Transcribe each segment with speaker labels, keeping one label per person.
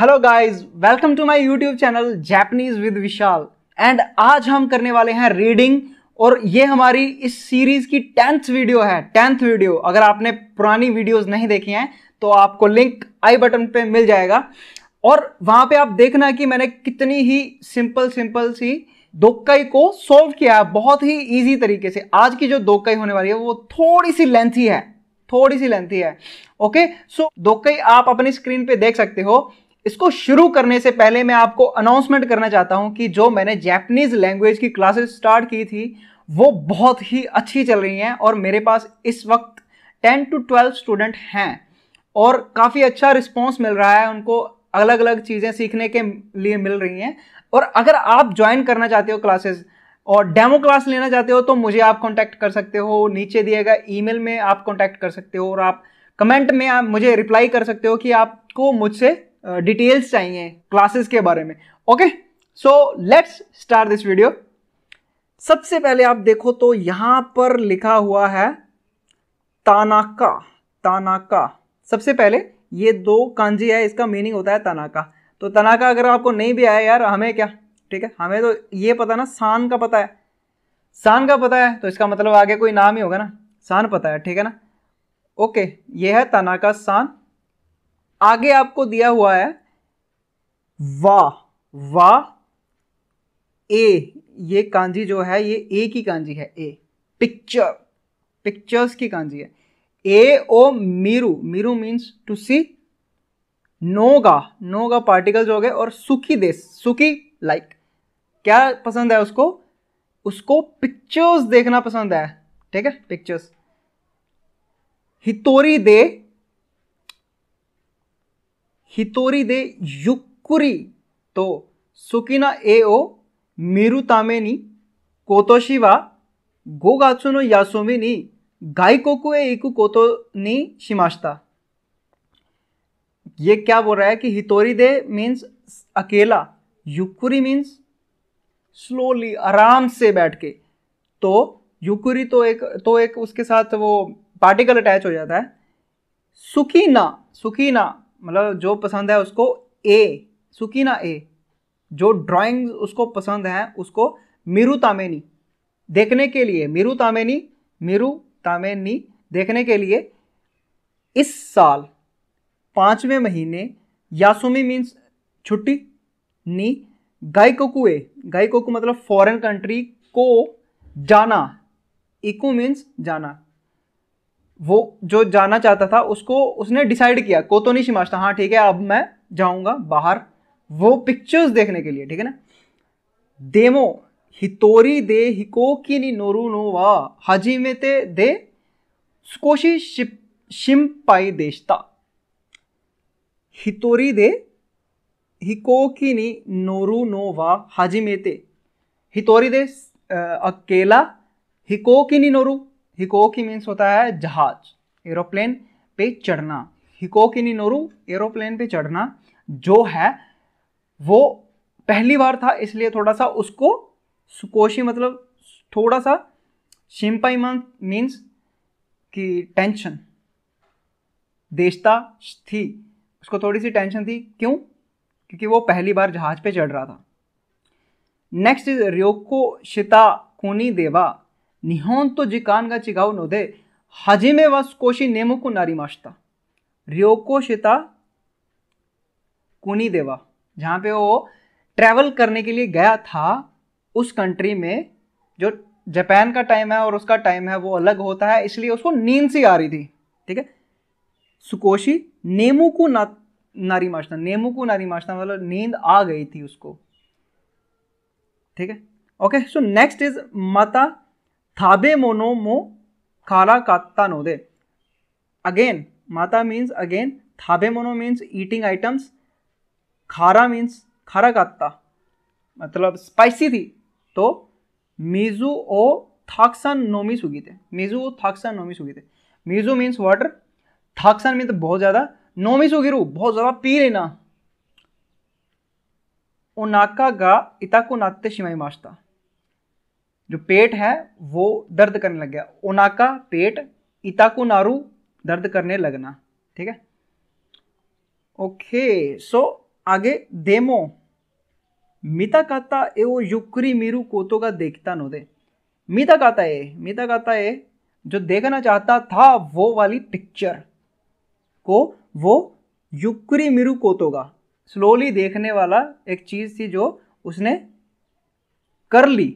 Speaker 1: Hello guys welcome to my YouTube channel Japanese with Vishal and आज हम करने वाले हैं रीडिंग और ये हमारी इस सीरीज की टेंथ वीडियो है टेंथ वीडियो अगर आपने पुरानी वीडियोस नहीं देखी हैं तो आपको लिंक आई बटन पे मिल जाएगा और वहां पे आप देखना कि मैंने कितनी ही सिंपल सिंपल सी दोकई को सोल्व किया है बहुत ही ईजी तरीके से आज की जो दोकई होने वाली है वो थोड़ी सी लेंथी है थोड़ी सी लेंथी है ओके सो दोकई आप अपनी स्क्रीन पे देख सकते हो इसको शुरू करने से पहले मैं आपको अनाउंसमेंट करना चाहता हूं कि जो मैंने जैपनीज लैंग्वेज की क्लासेस स्टार्ट की थी वो बहुत ही अच्छी चल रही हैं और मेरे पास इस वक्त टेन टू ट्वेल्व स्टूडेंट हैं और काफ़ी अच्छा रिस्पॉन्स मिल रहा है उनको अलग अलग चीज़ें सीखने के लिए मिल रही हैं और अगर आप ज्वाइन करना चाहते हो क्लासेस और डेमो क्लास लेना चाहते हो तो मुझे आप कांटेक्ट कर सकते हो नीचे दिए गए ईमेल में आप कांटेक्ट कर सकते हो और आप कमेंट में आप मुझे रिप्लाई कर सकते हो कि आपको मुझसे डिटेल्स चाहिए क्लासेस के बारे में okay so let's start this video सबसे पहले आप देखो तो यहां पर लिखा हुआ है तानाका तानाका सबसे पहले ये दो कांजी है इसका मीनिंग होता है तनाका तो तनाका अगर आपको नहीं भी आया यार हमें क्या ठीक है हमें तो ये पता ना सान का पता है सान का पता है तो इसका मतलब आगे कोई नाम ही होगा ना सान पता है ठीक है ना ओके ये है तनाका सान आगे आपको दिया हुआ है वा वा ए ये कांजी जो है ये ए की कांजी है ए पिक्चर पिक्चर्स की कांजी है ए ओ मीरू मीरू मीन्स टू सी नोगा नोगा जो हो गए और सुखी देश सुखी लाइक like. क्या पसंद है उसको उसको पिक्चर्स देखना पसंद है ठीक है पिक्चर्स हितोरी दे हितोरी दे युक्कुरी तो सुकिना ए ओ कोतोशी वा गोगात्सु नो यासोमी नी गाइकोकु ए इकु कोतो नी शिमाश्ता ये क्या बोल रहा है कि हितोरी दे मीन्स अकेला युकुरी मीन्स स्लोली आराम से बैठ के तो युकुरी तो एक तो एक उसके साथ वो पार्टिकल अटैच हो जाता है सुकीना सुकीना मतलब जो पसंद है उसको ए सुकीना ए जो ड्राइंग उसको पसंद है उसको मिरु तामेनी देखने के लिए मिरु तामेनी मिरु तामेनी देखने के लिए इस साल पाँचवें महीने यासुमी मीन्स छुट्टी नी गाइकोकुए गाइकोकु मतलब फॉरेन कंट्री को जाना इको मीन्स जाना वो जो जाना चाहता था उसको उसने डिसाइड किया को तो नहीं शिमाश्ता हाँ ठीक है अब मैं जाऊंगा बाहर वो पिक्चर्स देखने के लिए ठीक है ना देमो हितोरी दे हिको की नी नोरू नो वा हाजी में ते दे स्कोशी शिप शिम पाई देशता हितोरी दे हिको की नी नोरू नो वा हाजी में ते हितोरी दे अकेला हिको की नी नोरू हिकोकी मीन्स होता है जहाज एरोप्लेन पे चढ़ना हिकोकी निनोरू एरोप्लेन पे चढ़ना जो है वो पहली बार था इसलिए थोड़ा सा उसको सुकोशी मतलब थोड़ा सा शिम्पाई मीन्स कि टेंशन देशता थी उसको थोड़ी सी टेंशन थी क्यों क्योंकि वो पहली बार जहाज पे चढ़ रहा था नेक्स्ट इज रियोको शिता कोनी देवा निहोन तो का चिगाव वस कोशी को नारी माशता रियोको शिता कुनी देवा जहाँ पे वो ट्रैवल करने के लिए गया था उस कंट्री में जो जापान का टाइम है और उसका टाइम है वो अलग होता है इसलिए उसको नींद सी आ रही थी ठीक है सुकोशी नेमू को ना नारी माशना नेमू को नारी माशना मतलब नींद आ गई थी उसको ठीक है ओके सो नेक्स्ट इज माता थाबे मोनो मो खारा नो दे अगेन माता मीन्स अगेन थाबे मोनो मीन्स ईटिंग आइटम्स खारा मीन्स खारा कात्ता मतलब स्पाइसी थी तो मीजू ओ थाक्सन नोमी सुगी थे मीजू ओ थाक्सन नोमी सुगी थे मीजू मीन्स वाटर थाक्सन मीन्स बहुत ज़्यादा नोमी सुगिरू बहुत ज़्यादा पी लेना ओनाका गा इताको नाते शिमाई माश्ता जो पेट है वो दर्द करने लग गया ओनाका पेट इताकु नारू दर्द करने लगना ठीक है ओके सो आगे देमो मिता काता वो युक्री मीरू कोतो का देखता नो दे मिता काता ए मिता काता ए जो देखना चाहता था वो वाली पिक्चर को वो युक्री मिरु कोतो का स्लोली देखने वाला एक चीज़ थी जो उसने कर ली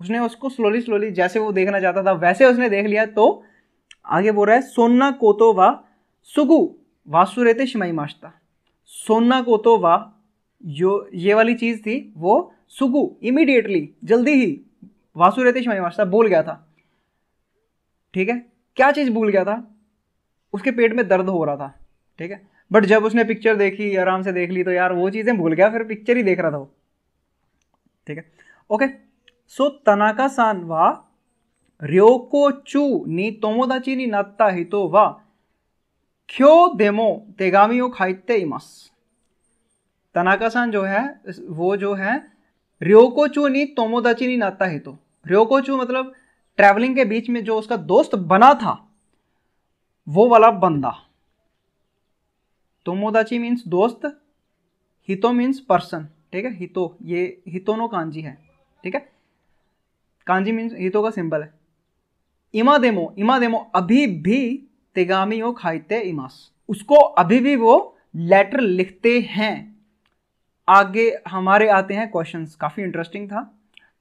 Speaker 1: उसने उसको स्लोली स्लोली जैसे वो देखना चाहता था वैसे उसने देख लिया तो आगे बोल रहा है सोना कोतो वा सुगु वासुरेते शिमाई माश्ता सोना कोतो वा यो ये वाली चीज़ थी वो सुगु इमीडिएटली जल्दी ही वासुरेते शिमाई माश्ता भूल गया था ठीक है क्या चीज़ भूल गया था उसके पेट में दर्द हो रहा था ठीक है बट जब उसने पिक्चर देखी आराम से देख ली तो यार वो चीज़ें भूल गया फिर पिक्चर ही देख रहा था वो ठीक है ओके सो तनाका सान वा ryoko चू नी तोमोदाची नी नत्ता हितो वा क्यों देमो तेगामी खाइते इमस सान जो है वो जो है रियोकोचू नी तोमोदाची नी नाता हितो रियोकोचू मतलब ट्रैवलिंग के बीच में जो उसका दोस्त बना था वो वाला बंदा तोमोदाची मीन्स दोस्त हितो मीन्स पर्सन ठीक है हितो ये हितोनो कांजी है ठीक है कांजी मीन्स हितो का सिंबल है इमा देमो इमा देमो अभी भी तेगामी हो खाइते इमास उसको अभी भी वो लेटर लिखते हैं आगे हमारे आते हैं क्वेश्चंस काफ़ी इंटरेस्टिंग था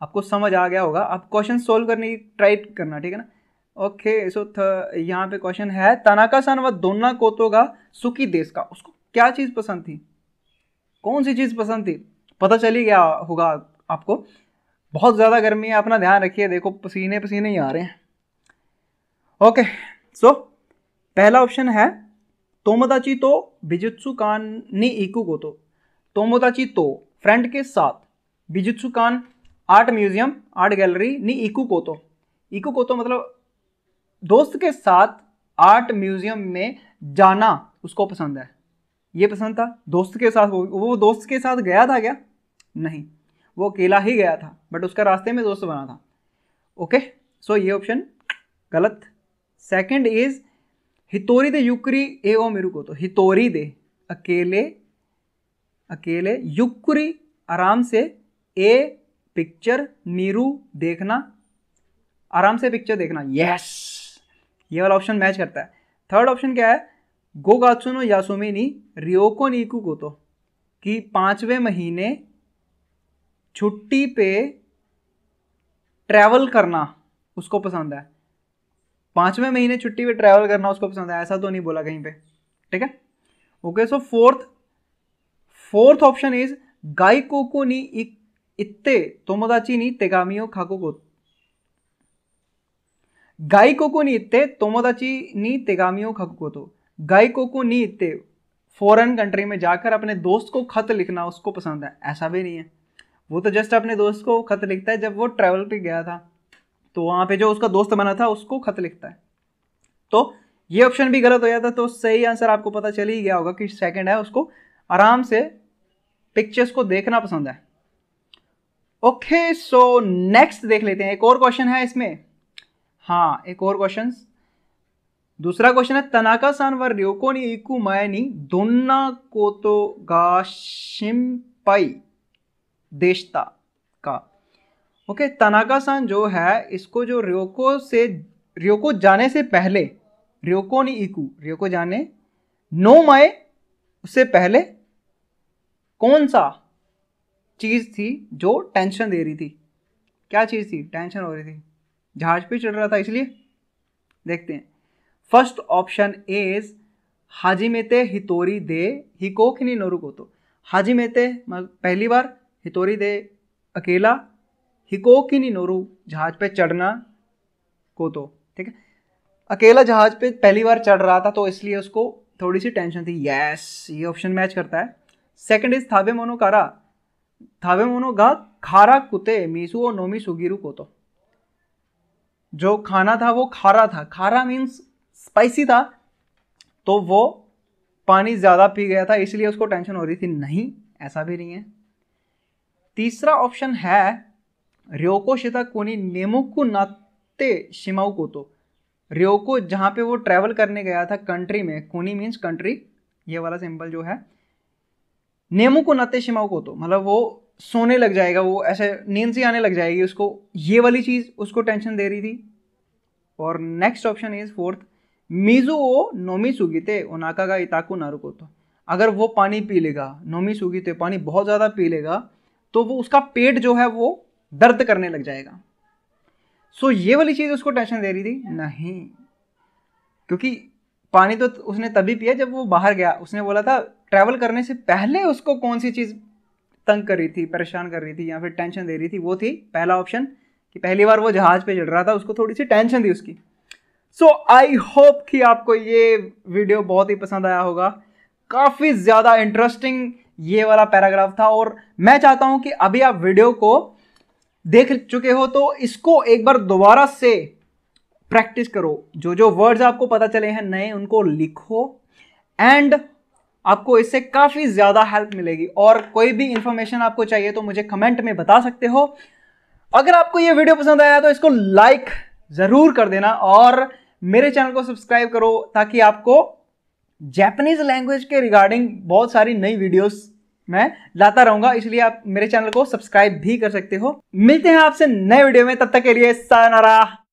Speaker 1: आपको समझ आ गया होगा आप क्वेश्चन सोल्व करने की ट्राई करना ठीक है ना ओके सो यहाँ पे क्वेश्चन है तनाका सन व दोना कोतो का सुखी देश का उसको क्या चीज़ पसंद थी कौन सी चीज़ पसंद थी पता चली गया होगा आपको बहुत ज़्यादा गर्मी है अपना ध्यान रखिए देखो पसीने पसीने ही आ रहे हैं ओके सो पहला ऑप्शन है तोमोदाची तो बिजुत्सु कान नी इकू को तो तोमोदाची तो फ्रेंड के साथ बिजुत्सु कान आर्ट म्यूजियम आर्ट गैलरी नी इकू को तो इकू को तो मतलब दोस्त के साथ आर्ट म्यूजियम में जाना उसको पसंद है ये पसंद था दोस्त के साथ वो दोस्त के साथ गया था क्या नहीं वो अकेला ही गया था बट उसका रास्ते में दोस्त बना था ओके सो ये ऑप्शन गलत सेकेंड इज हितोरी दे युक्री ए ओ मेरू को तो हितोरी दे अकेले अकेले युक्री आराम से ए पिक्चर नीरू देखना आराम से पिक्चर देखना यस ये वाला ऑप्शन मैच करता है थर्ड ऑप्शन क्या है गोगात्सुनो यासुमी नी रियोको नीकू को तो कि पाँचवें महीने छुट्टी पे ट्रैवल करना उसको पसंद है पांचवें महीने छुट्टी पे ट्रैवल करना उसको पसंद है ऐसा तो नहीं बोला कहीं पे ठीक है okay so fourth fourth option is को नी इत्ते तोमोदाची नी तेगामियो खाकोको को तो। नी इत्ते तोमोदाची नी तेगामियो खाकोको तो को नी इत्ते फॉरेन कंट्री में जाकर अपने दोस्त को खत लिखना उसको पसंद है ऐसा भी नहीं है वो तो जस्ट अपने दोस्त को खत लिखता है जब वो ट्रैवल पे गया था तो वहाँ पे जो उसका दोस्त बना था उसको खत लिखता है तो ये ऑप्शन भी गलत हो जाता तो सही आंसर आपको पता चल ही गया होगा कि सेकंड है उसको आराम से पिक्चर्स को देखना पसंद है ओके सो नेक्स्ट देख लेते हैं एक और क्वेश्चन है इसमें हाँ एक और क्वेश्चन दूसरा क्वेश्चन है तनाका सान व रियोको नी इकू मायनी दोन्ना तो गा पाई देशता का ओके तनाका सान जो है इसको जो रियोको से रियोको जाने से पहले रियोको नी इकू रियोको जाने नो माए उससे पहले कौन सा चीज़ थी जो टेंशन दे रही थी क्या चीज़ थी टेंशन हो रही थी जहाज पे चढ़ रहा था इसलिए देखते हैं फर्स्ट ऑप्शन इज हाजिमेते हितोरी दे हिकोखनी नोरुको तो हाजिमेते पहली बार हितोरी दे अकेला हिको की नहीं नोरू जहाज पे चढ़ना को तो ठीक है अकेला जहाज पे पहली बार चढ़ रहा था तो इसलिए उसको थोड़ी सी टेंशन थी यस ये ऑप्शन मैच करता है सेकंड इज थावे मोनो कारा थावे मोनो गा खारा कुते मीसू और नोमी सुगीरू को तो जो खाना था वो खारा था खारा मीन्स स्पाइसी था तो वो पानी ज़्यादा पी गया था इसलिए उसको टेंशन हो रही थी नहीं ऐसा भी नहीं है तीसरा ऑप्शन है शिता कोनी नेमुकु नाते शिमाऊ कोतो र्योको जहाँ पे वो ट्रैवल करने गया था कंट्री में कोनी मीन्स कंट्री ये वाला सिंपल जो है नेमुकु नाते शिमाऊ कोतो मतलब वो सोने लग जाएगा वो ऐसे नींद सी आने लग जाएगी उसको ये वाली चीज़ उसको टेंशन दे रही थी और नेक्स्ट ऑप्शन इज फोर्थ मीजू ओ नोमी सुगीते ओनाका का इताकू नारुको तो अगर वो पानी पी लेगा नोमी सुगीते पानी बहुत ज़्यादा पी लेगा तो वो उसका पेट जो है वो दर्द करने लग जाएगा सो so, ये वाली चीज़ उसको टेंशन दे रही थी नहीं क्योंकि पानी तो उसने तभी पिया जब वो बाहर गया उसने बोला था ट्रैवल करने से पहले उसको कौन सी चीज़ तंग कर रही थी परेशान कर रही थी या फिर टेंशन दे रही थी वो थी पहला ऑप्शन कि पहली बार वो जहाज़ पे चढ़ रहा था उसको थोड़ी सी टेंशन थी उसकी सो आई होप कि आपको ये वीडियो बहुत ही पसंद आया होगा काफ़ी ज़्यादा इंटरेस्टिंग ये वाला पैराग्राफ था और मैं चाहता हूं कि अभी आप वीडियो को देख चुके हो तो इसको एक बार दोबारा से प्रैक्टिस करो जो जो वर्ड्स आपको पता चले हैं नए उनको लिखो एंड आपको इससे काफ़ी ज़्यादा हेल्प मिलेगी और कोई भी इंफॉर्मेशन आपको चाहिए तो मुझे कमेंट में बता सकते हो अगर आपको ये वीडियो पसंद आया तो इसको लाइक ज़रूर कर देना और मेरे चैनल को सब्सक्राइब करो ताकि आपको जैपनीज लैंग्वेज के रिगार्डिंग बहुत सारी नई वीडियोस मैं लाता रहूंगा इसलिए आप मेरे चैनल को सब्सक्राइब भी कर सकते हो मिलते हैं आपसे नए वीडियो में तब तक के लिए सारा